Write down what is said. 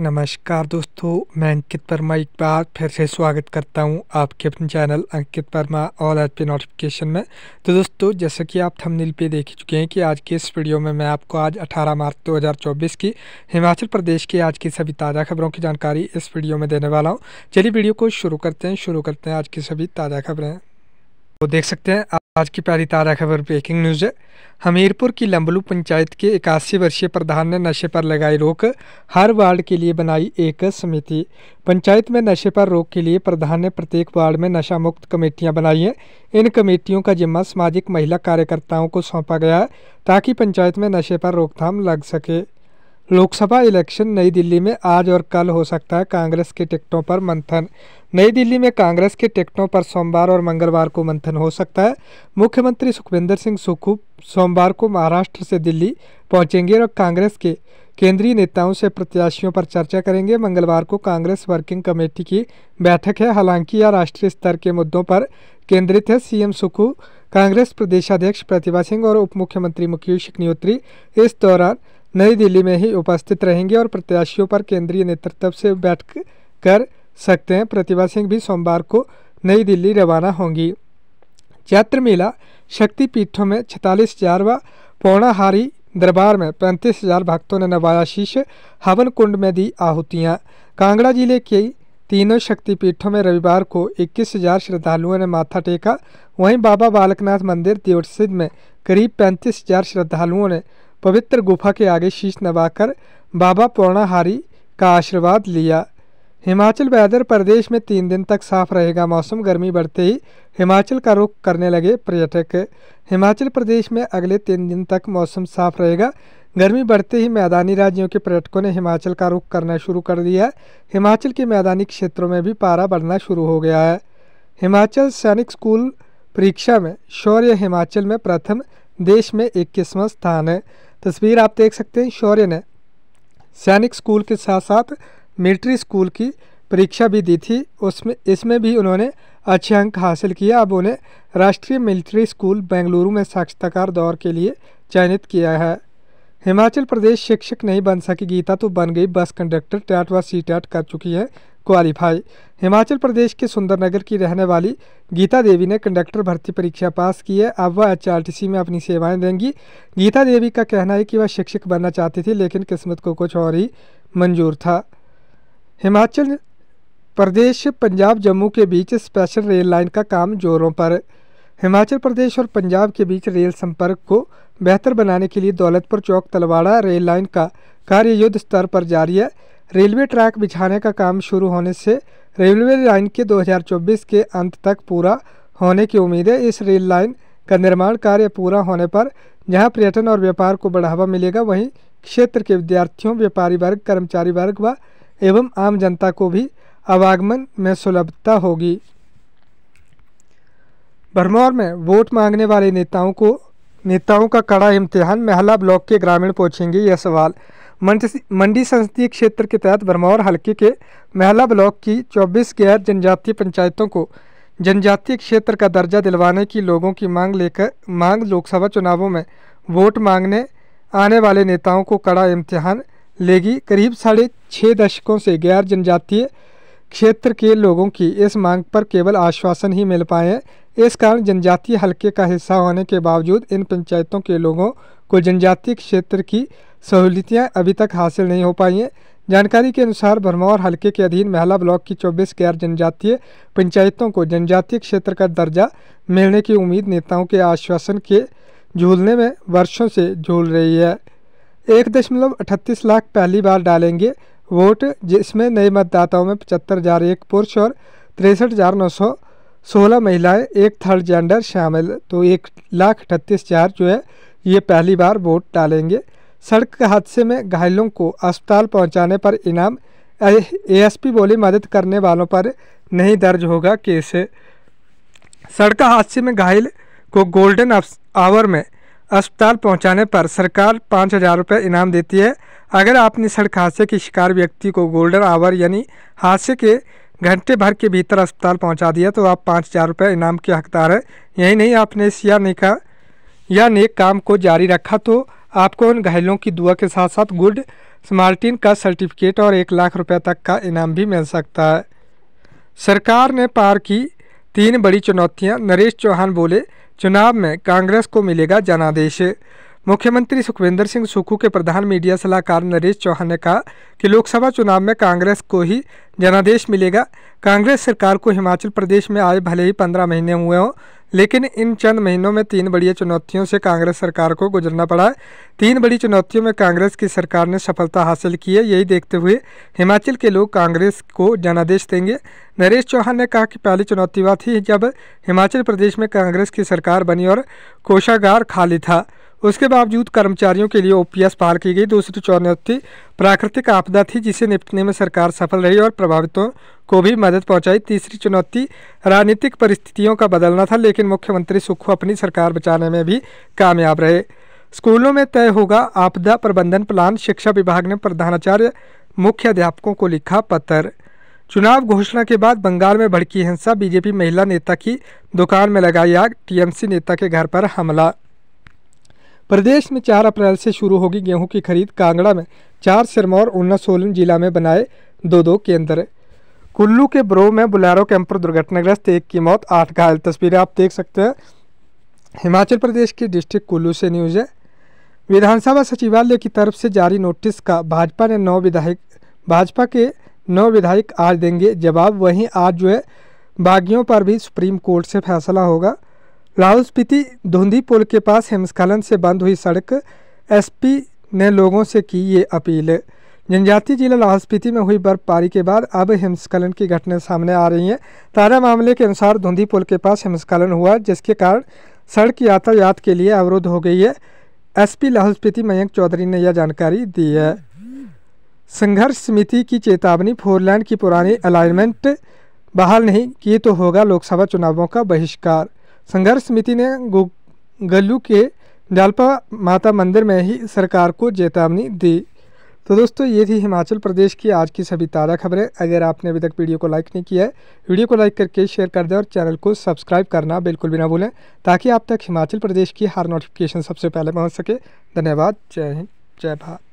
नमस्कार दोस्तों मैं अंकित वर्मा एक बार फिर से स्वागत करता हूं आपके अपने चैनल अंकित वर्मा ऑल एच पे नोटिफिकेशन में तो दोस्तों जैसा कि आप थंबनेल पे देख चुके हैं कि आज के इस वीडियो में मैं आपको आज 18 मार्च 2024 की हिमाचल प्रदेश की आज की सभी ताज़ा खबरों की जानकारी इस वीडियो में देने वाला हूँ चलिए वीडियो को शुरू करते हैं शुरू करते हैं आज की सभी ताज़ा खबरें तो देख सकते हैं आज की प्यारी ताजा खबर ब्रेकिंग न्यूज़ है हमीरपुर की लंबलू पंचायत के इक्यासी वर्षीय प्रधान ने नशे पर लगाई रोक हर वार्ड के लिए बनाई एक समिति पंचायत में नशे पर रोक के लिए प्रधान ने प्रत्येक वार्ड में नशा मुक्त कमेटियां बनाई हैं इन कमेटियों का जिम्मा सामाजिक महिला कार्यकर्ताओं को सौंपा गया है ताकि पंचायत में नशे पर रोकथाम लग सके लोकसभा इलेक्शन नई दिल्ली में आज और कल हो सकता है कांग्रेस के टिकटों पर मंथन नई दिल्ली में कांग्रेस के टिकटों पर सोमवार और मंगलवार को मंथन हो सकता है मुख्यमंत्री सुखविंदर सिंह सुक्खू सोमवार को महाराष्ट्र से दिल्ली पहुंचेंगे और कांग्रेस के केंद्रीय नेताओं से प्रत्याशियों पर चर्चा करेंगे मंगलवार को कांग्रेस वर्किंग कमेटी की बैठक है हालांकि यह राष्ट्रीय स्तर के मुद्दों पर केंद्रित है सीएम सुक्खू कांग्रेस प्रदेशाध्यक्ष प्रतिभा सिंह और उप मुख्यमंत्री मुकेश अग्निहोत्री इस दौरान नई दिल्ली में ही उपस्थित रहेंगे और प्रत्याशियों पर केंद्रीय नेतृत्व से बैठ कर सकते हैं प्रतिभा सिंह भी सोमवार को नई दिल्ली रवाना होंगी चैत्र मेला शक्तिपीठों में छतालीस हजार व पौणाहारी दरबार में पैंतीस हजार भक्तों ने नवाया शीश हवन कुंड में दी आहुतियाँ कांगड़ा जिले के तीनों शक्तिपीठों में रविवार को इक्कीस हजार श्रद्धालुओं ने माथा टेका वहीं बाबा बालकनाथ मंदिर देवसिद्ध में करीब पैंतीस हजार श्रद्धालुओं ने पवित्र गुफा के आगे शीश नवाकर बाबा पौर्णाहारी का आशीर्वाद लिया हिमाचल व अदर प्रदेश में तीन दिन तक साफ रहेगा मौसम गर्मी बढ़ते ही हिमाचल का रुख करने लगे पर्यटक हिमाचल प्रदेश में अगले तीन दिन तक मौसम साफ रहेगा गर्मी बढ़ते ही मैदानी राज्यों के पर्यटकों ने हिमाचल का रुख करना शुरू कर दिया है हिमाचल के मैदानी क्षेत्रों में भी पारा बढ़ना शुरू हो गया है हिमाचल सैनिक स्कूल परीक्षा में शौर्य हिमाचल में प्रथम देश में इक्कीसवां स्थान है तस्वीर आप देख सकते हैं शौर्य ने सैनिक स्कूल के साथ साथ मिलिट्री स्कूल की परीक्षा भी दी थी उसमें इसमें भी उन्होंने अच्छे अंक हासिल किया अब उन्हें राष्ट्रीय मिलिट्री स्कूल बेंगलुरु में साक्षात्कार दौर के लिए चयनित किया है हिमाचल प्रदेश शिक्षक नहीं बन सकी गीता तो बन गई बस कंडक्टर टैट व सी टैट कर चुकी है क्वालिफाई हिमाचल प्रदेश के सुंदरनगर की रहने वाली गीता देवी ने कंडक्टर भर्ती परीक्षा पास की है अब वह एच में अपनी सेवाएं देंगी गीता देवी का कहना है कि वह शिक्षक बनना चाहती थी लेकिन किस्मत को कुछ और ही मंजूर था हिमाचल प्रदेश पंजाब जम्मू के बीच स्पेशल रेल लाइन का काम जोरों पर हिमाचल प्रदेश और पंजाब के बीच रेल संपर्क को बेहतर बनाने के लिए दौलतपुर चौक तलवाड़ा रेल लाइन का कार्य युद्ध स्तर पर जारी है रेलवे ट्रैक बिछाने का काम शुरू होने से रेलवे लाइन के 2024 के अंत तक पूरा होने की उम्मीद है इस रेल लाइन का निर्माण कार्य पूरा होने पर जहां पर्यटन और व्यापार को बढ़ावा मिलेगा वहीं क्षेत्र के विद्यार्थियों व्यापारी वर्ग कर्मचारी वर्ग व एवं आम जनता को भी आवागमन में सुलभता होगी भरमौर में वोट मांगने वाले नेताओं को नेताओं का कड़ा इम्तिहान महला ब्लॉक के ग्रामीण पहुंचेंगे यह सवाल मंडी संसदीय क्षेत्र के तहत भरमौर हल्के के महला ब्लॉक की 24 गैर जनजातीय पंचायतों को जनजातीय क्षेत्र का दर्जा दिलवाने की लोगों की मांग लेकर मांग लोकसभा चुनावों में वोट मांगने आने वाले नेताओं को कड़ा इम्तिहान लेगी करीब साढ़े छः दशकों से गैर जनजातीय क्षेत्र के लोगों की इस मांग पर केवल आश्वासन ही मिल पाए इस कारण जनजातीय हलके का हिस्सा होने के बावजूद इन पंचायतों के लोगों को जनजातीय क्षेत्र की सहूलियतें अभी तक हासिल नहीं हो पाई हैं जानकारी के अनुसार भरमौर हलके के अधीन महला ब्लॉक की 24 गैर जनजातीय पंचायतों को जनजातीय क्षेत्र का दर्जा मिलने की उम्मीद नेताओं के आश्वासन के झूलने में वर्षों से झूल रही है एक दशमलव अठतीस लाख पहली बार डालेंगे वोट जिसमें नए मतदाताओं में पचहत्तर हज़ार एक पुरुष और तिरसठ हज़ार नौ सौ सोलह महिलाएं एक थर्ड जेंडर शामिल तो एक लाख अठतीस हज़ार जो है ये पहली बार वोट डालेंगे सड़क हादसे में घायलों को अस्पताल पहुंचाने पर इनाम एएसपी बोली मदद करने वालों पर नहीं दर्ज होगा केस सड़क हादसे में घायल को गोल्डन आवर में अस्पताल पहुंचाने पर सरकार पाँच हज़ार रुपये इनाम देती है अगर आपने सड़क हादसे के शिकार व्यक्ति को गोल्डन आवर यानी हादसे के घंटे भर के भीतर अस्पताल पहुंचा दिया तो आप पाँच हज़ार रुपये इनाम के हकदार हैं यही नहीं आपने इस या निका या नेक काम को जारी रखा तो आपको उन घायलों की दुआ के साथ साथ गुड स्मार्टिन का सर्टिफिकेट और एक लाख रुपये तक का इनाम भी मिल सकता है सरकार ने पार की तीन बड़ी चुनौतियाँ नरेश चौहान बोले चुनाव में कांग्रेस को मिलेगा जनादेश मुख्यमंत्री सुखविंदर सिंह सुक्खू के प्रधान मीडिया सलाहकार नरेश चौहान ने कहा कि लोकसभा चुनाव में कांग्रेस को ही जनादेश मिलेगा कांग्रेस सरकार को हिमाचल प्रदेश में आए भले ही पंद्रह महीने हुए हों लेकिन इन चंद महीनों में तीन बड़ी चुनौतियों से कांग्रेस सरकार को गुजरना पड़ा है तीन बड़ी चुनौतियों में कांग्रेस की सरकार ने सफलता हासिल की है यही देखते हुए हिमाचल के लोग कांग्रेस को जनादेश देंगे नरेश चौहान ने कहा कि पहली चुनौती वह थी जब हिमाचल प्रदेश में कांग्रेस की सरकार बनी और कोषागार खाली था उसके बावजूद कर्मचारियों के लिए ओपीएस पहल की गई दूसरी चुनौती प्राकृतिक आपदा थी जिसे निपटने में सरकार सफल रही और प्रभावितों को भी मदद पहुंचाई तीसरी चुनौती राजनीतिक परिस्थितियों का बदलना था लेकिन मुख्यमंत्री सुक्खू अपनी सरकार बचाने में भी कामयाब रहे स्कूलों में तय होगा आपदा प्रबंधन प्लान शिक्षा विभाग ने प्रधानाचार्य मुख्य अध्यापकों को लिखा पत्र चुनाव घोषणा के बाद बंगाल में भड़की हिंसा बीजेपी महिला नेता की दुकान में लगाई आग टीएमसी नेता के घर पर हमला प्रदेश में चार अप्रैल से शुरू होगी गेहूं की खरीद कांगड़ा में चार सिरमौर उन्ना सोलन जिला में बनाए दो दो केंद्र कुल्लू के ब्रो में बुलारो कैंपर दुर्घटनाग्रस्त एक की मौत आठ घायल तस्वीरें आप देख सकते हैं हिमाचल प्रदेश के डिस्ट्रिक्ट कुल्लू से न्यूज़ है विधानसभा सचिवालय की तरफ से जारी नोटिस का भाजपा ने नौ विधायक भाजपा के नौ विधायक आज देंगे जवाब वहीं आज जो है बागियों पर भी सुप्रीम कोर्ट से फैसला होगा लाहौल स्पीति धुंधी पुल के पास हिमस्खलन से बंद हुई सड़क एसपी ने लोगों से की ये अपील जनजातीय जिला लाहौल स्पीति में हुई बर्फबारी के बाद अब हिमस्खलन की घटनाएं सामने आ रही हैं तारा मामले के अनुसार धुंधी पुल के पास हिमस्खलन हुआ जिसके कारण सड़क यातायात के लिए अवरुद्ध हो गई है एसपी लाहौल स्पीति मयंक चौधरी ने यह जानकारी दी है संघर्ष समिति की चेतावनी फोरलैंड की पुरानी अलाइनमेंट बहाल नहीं की तो होगा लोकसभा चुनावों का बहिष्कार संघर्ष समिति ने गलू के डालपा माता मंदिर में ही सरकार को चेतावनी दी तो दोस्तों ये थी हिमाचल प्रदेश की आज की सभी ताज़ा खबरें अगर आपने अभी तक वीडियो को लाइक नहीं किया है वीडियो को लाइक करके शेयर कर दें और चैनल को सब्सक्राइब करना बिल्कुल भी ना भूलें ताकि आप तक हिमाचल प्रदेश की हर नोटिफिकेशन सबसे पहले पहुंच सके धन्यवाद जय हिंद जय भारत